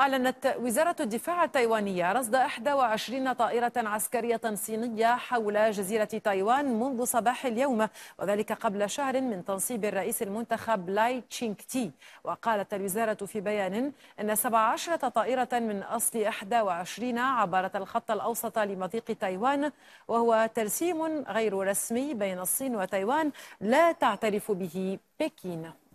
أعلنت وزارة الدفاع التايوانية رصد 21 طائرة عسكرية صينية حول جزيرة تايوان منذ صباح اليوم وذلك قبل شهر من تنصيب الرئيس المنتخب لاي تشينغ تي وقالت الوزارة في بيان أن 17 طائرة من أصل 21 عبرت الخط الأوسط لمضيق تايوان وهو ترسيم غير رسمي بين الصين وتايوان لا تعترف به بكين